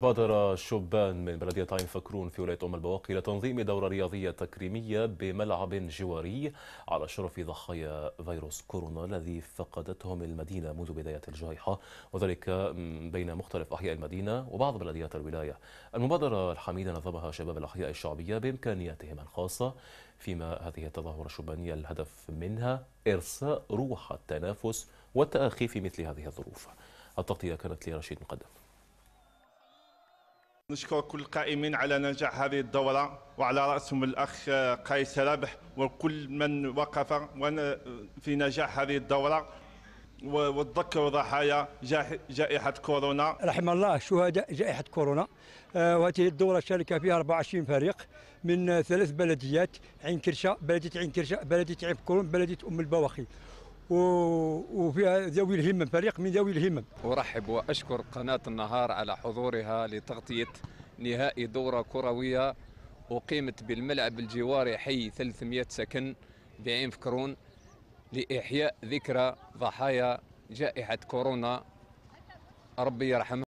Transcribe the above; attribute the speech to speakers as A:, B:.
A: بادر شبان من بلدية عين فكرون في ولاية أم البواقي لتنظيم دورة رياضية تكريمية بملعب جواري على شرف ضحايا فيروس كورونا الذي فقدتهم المدينة منذ بداية الجائحة وذلك بين مختلف أحياء المدينة وبعض بلديات الولاية المبادرة الحميدة نظمها شباب الأحياء الشعبية بإمكانياتهم الخاصة فيما هذه التظاهرة الشبانية الهدف منها إرساء روح التنافس والتأخي في مثل هذه الظروف التغطية كانت لرشيد مقدم
B: نشكر كل القائمين على نجاح هذه الدورة وعلى رأسهم الأخ آه، قيس رابح وكل من وقف في نجاح هذه الدورة وتذكروا ضحايا جائحة كورونا
C: رحم الله شهداء جائحة كورونا آه، وهذه الدورة شارك فيها 24 فريق من ثلاث بلديات عين كرشة بلدية عين كرشة بلدية عين كرون بلدية أم البواخي وفيها ذوي الهمم فريق من ذوي الهمم
D: أرحب وأشكر قناة النهار على حضورها لتغطية نهائي دورة كروية أقيمت بالملعب الجواري حي 300 سكن بعين فكرون لإحياء ذكرى ضحايا جائحة كورونا ربي يرحمهم